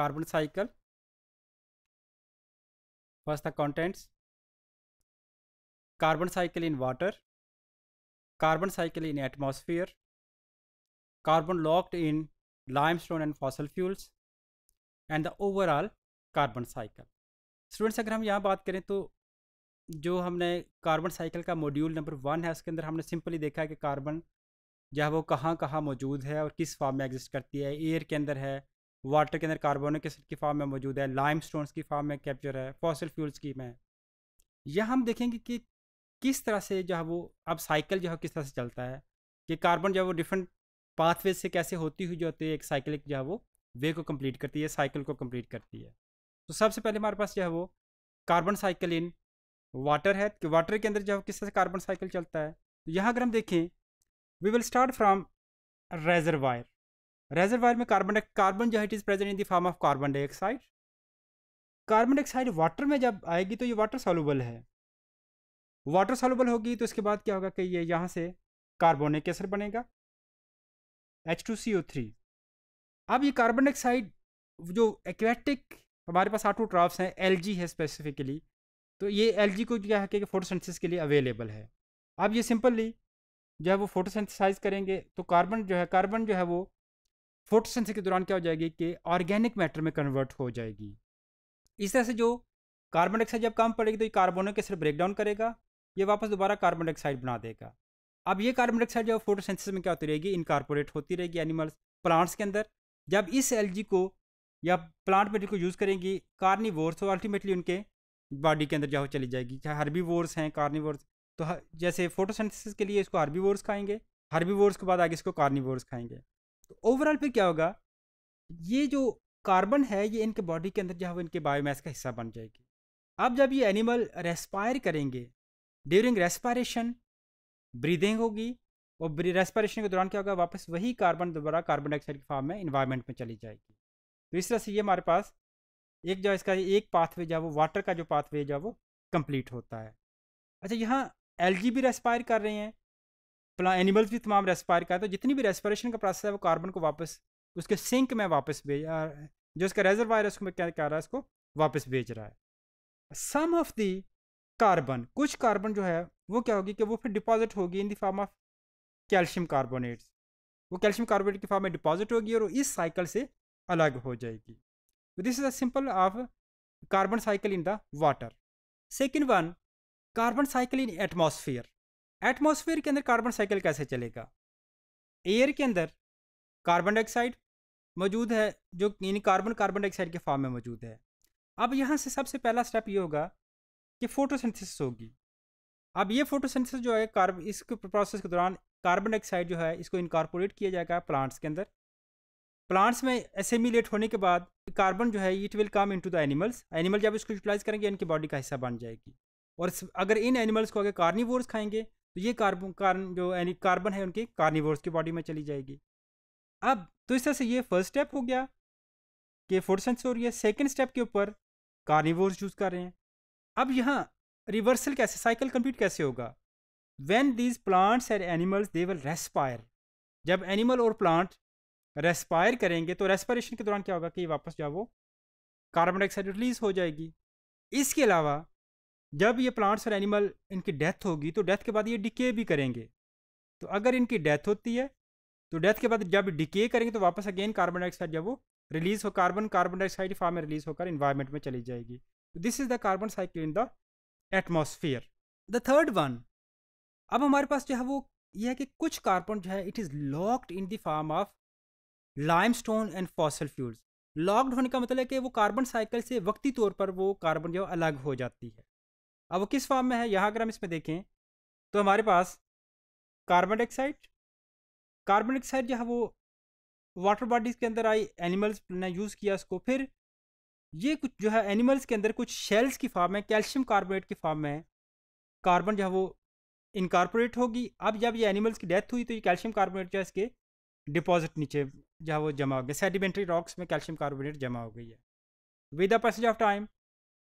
carbon cycle first the contents carbon cycle in water carbon cycle in atmosphere carbon locked in limestone and fossil fuels and the overall carbon cycle students अगर हम यहाँ बात करें तो जो हमने carbon cycle का module number one है उसके अंदर हमने सिंपली देखा है कि कार्बन जो है वो कहाँ कहाँ मौजूद है और किस फॉर्म में एग्जिस्ट करती है एयर के अंदर है वाटर के अंदर कार्बोनिक एसिड की फार्म में मौजूद है लाइम की फार्म में कैप्चर है फॉसल फ्यूल्स की में यह हम देखेंगे कि किस तरह से जो है वो अब साइकिल जो है किस तरह से चलता है कि कार्बन जो है वो डिफरेंट पाथवे से कैसे होती हुई जो होती है एक साइकिल जो है वो वे को कंप्लीट करती है साइकिल को कंप्लीट करती है तो सबसे पहले हमारे पास जो है वो कार्बन साइकिल इन वाटर है कि वाटर के अंदर जो है किस तरह से कार्बन साइकिल चलता है तो यहाँ अगर हम देखें we will start from reservoir reservoir में कार्बन कार्बन जो है it is present in the form of carbon dioxide carbon dioxide water में जब आएगी तो ये वाटर सोलूबल है वाटर सोलूबल होगी तो इसके बाद क्या होगा कि ये यहाँ से कार्बोनिक एसिड बनेगा H two C O three अब ये कार्बन डाइऑक्साइड जो एक्वेटिक हमारे पास आटो ट्राफ्स हैं एल है स्पेसिफिकली तो ये एल को क्या है कि फोटोसेंथिस के लिए अवेलेबल है अब ये सिंपली तो जो है वो फोटोसेंथिसाइज करेंगे तो कार्बन जो है कार्बन जो है वो फोटोसेंसिस के दौरान क्या हो जाएगी कि ऑर्गेनिक मैटर में कन्वर्ट हो जाएगी इस तरह से जो कार्बन डाइऑक्साइड जब कम पड़ेगी तो ये कार्बोनिक के ब्रेक डाउन करेगा ये वापस दोबारा कार्बन डाइऑक्साइड बना देगा अब ये कार्बन डाइऑक्साइड जो फोटोसेंसिस में क्या होती रहेगी इनकारपोरेट होती रहेगी एनिमल्स प्लांट्स के अंदर जब इस एलजी को या प्लांट मेटर को यूज़ करेंगी कार्निवोर्स तो अल्टीमेटली उनके बॉडी के अंदर जाओ चली जाएगी चाहे वोर्स हैं कार्निवोर्स तो जैसे फोटोसेंथिस के लिए इसको वोर्स खाएंगे वोर्स के बाद आगे इसको कार्निवोर्स खाएंगे तो ओवरऑल फिर क्या होगा ये जो कार्बन है ये इनके बॉडी के अंदर जो है इनके बायोमास का हिस्सा बन जाएगी अब जब ये एनिमल रेस्पायर करेंगे ड्यूरिंग रेस्पायरेशन ब्रीदिंग होगी और रेस्पायरेशन के दौरान क्या होगा वापस वही कार्बन दोबारा कार्बन डाइऑक्साइड के फॉर्म में इन्वायरमेंट में चली जाएगी तो इस तरह से ये हमारे पास एक जो इसका एक पाथवे जो है वो वाटर का जो पाथवे जो है वो कंप्लीट होता है अच्छा यहाँ एल भी रेस्पायर कर रहे हैं प्ला एनिमल्स भी तमाम रेस्पायर करता है जितनी भी रेस्पायरेशन का प्रोसेस है वो कार्बन को वापस उसके सिंक में वापस भेज जो इसका रेजरवायर है उसमें क्या कह रहा है उसको वापस भेज रहा है सम ऑफ दी कार्बन कुछ कार्बन जो है वो क्या होगी कि वो फिर डिपॉजिट होगी in the form of calcium carbonates वो कैल्शियम कार्बोनेट की फॉर्म में डिपॉजिट होगी और इस साइकिल से अलग हो जाएगी this is a simple of carbon cycle in the water second one carbon cycle in atmosphere atmosphere के अंदर कार्बन साइकिल कैसे चलेगा एयर के अंदर कार्बन डाइऑक्साइड मौजूद है जो यानी कार्बन कार्बन डाइऑक्साइड के फॉर्म में मौजूद है अब यहाँ से सबसे पहला स्टेप ये होगा कि फोटोसिंथेसिस होगी अब ये फोटोसिंथेसिस जो है कार्ब इस प्रोसेस के दौरान कार्बन डाइऑक्साइड जो है इसको इनकॉर्पोरेट किया जाएगा प्लांट्स के अंदर प्लांट्स में एसेमिलेट होने के बाद कार्बन जो है it will come into the animals animal जब इसको यूटिलाइज करेंगे इनकी बॉडी का हिस्सा बन जाएगी और अगर इन एनिमल्स को अगर कार्निवोर्स खाएंगे तो ये कार्बन कार्बन जो यानी कार्बन है उनके कार्निवर्स की बॉडी में चली जाएगी अब तो इस तरह से ये फर्स्ट स्टेप हो गया कि फोटोसेंस हो रही है सेकेंड स्टेप के ऊपर कार्निवर्स यूज़ कर रहे हैं अब यहाँ रिवर्सल कैसे साइकिल कंप्लीट कैसे होगा when these plants and animals they will respire जब एनिमल और प्लांट रेस्पायर करेंगे तो रेस्पायरेशन के दौरान क्या होगा कि वापस जाओ कार्बन डाइऑक्साइड रिलीज हो जाएगी इसके अलावा जब ये प्लांट्स और एनिमल इनकी डेथ होगी तो डेथ के बाद ये डिके भी करेंगे तो अगर इनकी डेथ होती है तो डेथ के बाद जब डिके करेंगे तो वापस अगेन कार्बन डाइऑक्साइड जब वो रिलीज़ हो कार्बन कार्बन डाइऑक्साइड फार्म में रिलीज़ होकर इन्वायरमेंट में चली जाएगी तो this is the carbon cycle in the atmosphere the third one अब हमारे पास जो है वो ये है कि कुछ कार्बन जो है it is locked in the form of limestone and fossil fuels locked होने का मतलब है कि वो कार्बन साइकिल से वक्ती तौर पर वो कार्बन जो अलग हो जाती है अब वो किस फॉर्म में है यहाँ अगर हम इसमें देखें तो हमारे पास कार्बन डाइऑक्साइड कार्बन डाइऑक्साइड जो है वो वाटर बॉडीज़ के अंदर आई एनिमल्स ने यूज़ किया उसको फिर ये कुछ जो है एनिमल्स के अंदर कुछ शेल्स की फॉर्म है कैल्शियम कार्बोनेट की फॉर्म में कार्बन जो है वो इनकारपोरेट होगी अब जब ये एनिमल्स की डेथ हुई तो ये कैल्शियम कार्बोनेट जो है इसके डिपॉजिट नीचे जो है वो जमा हो गया सेडिमेंट्री रॉक्स में कैल्शियम कार्बोनेट जमा हो गई है with the passage of time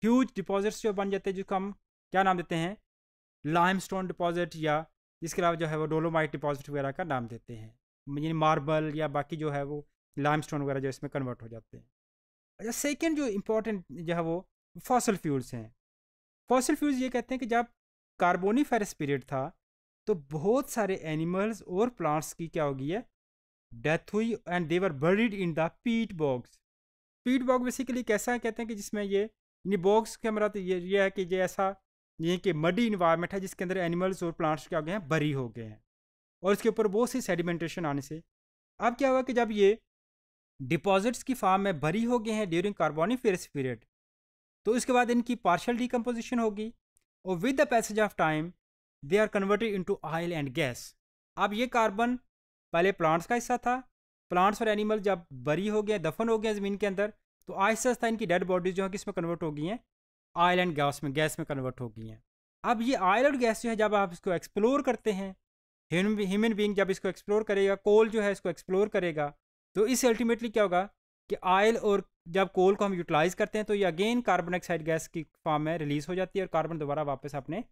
huge deposits जो बन जाते हैं जिसको हम क्या नाम देते हैं लाइम स्टोन डिपॉजिट या इसके अलावा जो है वो डोलोमाइट डिपॉजिट वगैरह का नाम देते हैं यानी मार्बल या बाकी जो है वो लाइम स्टोन वगैरह जो इसमें कन्वर्ट हो जाते हैं अच्छा सेकेंड जो इम्पोर्टेंट जो है वो फॉसल फ्यूल्स हैं फॉसल फ्यूल्स ये कहते हैं कि जब कार्बोनी पीरियड था तो बहुत सारे एनिमल्स और प्लांट्स की क्या होगी है डेथ हुई and they were buried in the peat bogs peat bog basically कैसा है कहते हैं कि जिसमें ये बॉक्स के हमारा तो ये ये है कि ये ऐसा ये कि मडी इन्वायरमेंट है जिसके अंदर एनिमल्स और प्लांट्स क्या हो गए हैं बरी हो गए हैं और इसके ऊपर बहुत सी सेडिमेंटेशन आने से अब क्या हुआ कि जब ये डिपॉजिट्स की फार्म में बरी हो गए हैं ड्यूरिंग कार्बोनिफेरस पीरियड तो इसके बाद इनकी पार्शल डिकम्पोजिशन होगी और with the passage of time they are converted into oil and gas अब ये कार्बन पहले प्लांट्स का हिस्सा था प्लांट्स और एनिमल जब बरी हो गए दफन हो गए ज़मीन के अंदर तो आहिस्ता आहिस्ता इनकी डेड बॉडीज जो है कि इसमें कन्वर्ट हो गई हैं आयल एंड गैस में गैस में कन्वर्ट हो गई हैं अब ये आयल और गैस जो है जब आप इसको एक्सप्लोर करते हैं ह्यूमन बींग जब इसको एक्सप्लोर करेगा कोल जो है इसको एक्सप्लोर करेगा तो इससे अल्टीमेटली क्या होगा कि आयल और जब कोल को हम यूटिलाइज़ करते हैं तो ये अगेन कार्बन डाइऑक्साइड गैस की फॉर्म में रिलीज़ हो जाती है और कार्बन दोबारा वापस अपने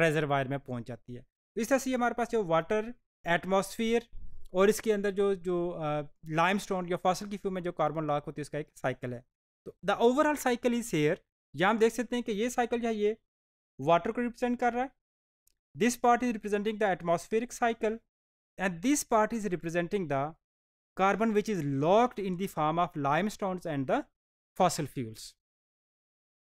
रेजरवायर में पहुंच जाती है इस तरह से ये हमारे पास जो वाटर एटमॉस्फेयर और इसके अंदर जो जो लाइम स्टोन या फसल की फ्यूम में जो कार्बन लॉक होती है उसका एक साइकिल है तो the overall cycle is here यहाँ हम देख सकते हैं कि ये साइकिल जो है ये वाटर को रिप्रेजेंट कर रहा है this part is representing the atmospheric cycle and this part is representing the which is locked in the the of limestone and the fossil fuels